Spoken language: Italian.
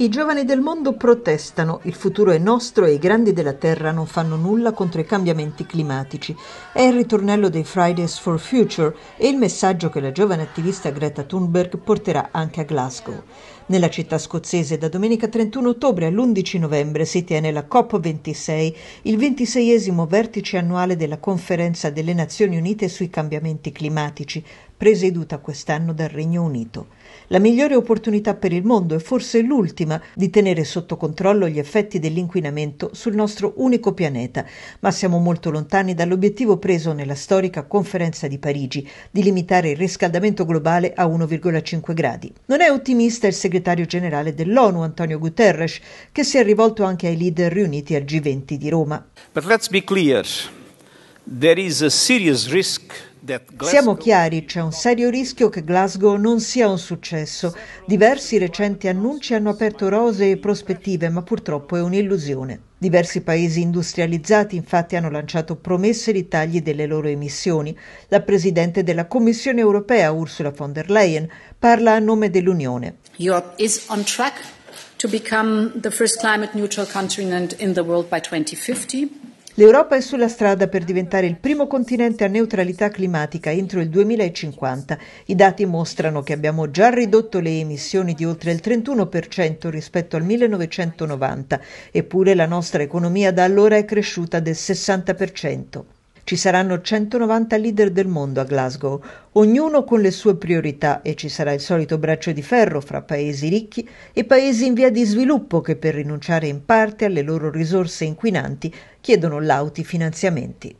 I giovani del mondo protestano, il futuro è nostro e i grandi della Terra non fanno nulla contro i cambiamenti climatici. È il ritornello dei Fridays for Future e il messaggio che la giovane attivista Greta Thunberg porterà anche a Glasgow. Nella città scozzese da domenica 31 ottobre all'11 novembre si tiene la COP26, il ventiseiesimo vertice annuale della Conferenza delle Nazioni Unite sui cambiamenti climatici, presieduta quest'anno dal Regno Unito. La migliore opportunità per il mondo e forse l'ultima di tenere sotto controllo gli effetti dell'inquinamento sul nostro unico pianeta, ma siamo molto lontani dall'obiettivo preso nella storica conferenza di Parigi di limitare il riscaldamento globale a 1,5 gradi. Non è ottimista il segretario segretario generale dell'ONU Antonio Guterres, che si è rivolto anche ai leader riuniti al G20 di Roma. But let's be clear. There is a serious risk siamo chiari, c'è un serio rischio che Glasgow non sia un successo. Diversi recenti annunci hanno aperto rose e prospettive, ma purtroppo è un'illusione. Diversi paesi industrializzati infatti hanno lanciato promesse di tagli delle loro emissioni. La Presidente della Commissione europea, Ursula von der Leyen, parla a nome dell'Unione. Europe is on track to become the first climate neutral continent in the world by 2050. L'Europa è sulla strada per diventare il primo continente a neutralità climatica entro il 2050. I dati mostrano che abbiamo già ridotto le emissioni di oltre il 31% rispetto al 1990, eppure la nostra economia da allora è cresciuta del 60%. Ci saranno 190 leader del mondo a Glasgow, ognuno con le sue priorità e ci sarà il solito braccio di ferro fra paesi ricchi e paesi in via di sviluppo che per rinunciare in parte alle loro risorse inquinanti chiedono lauti finanziamenti.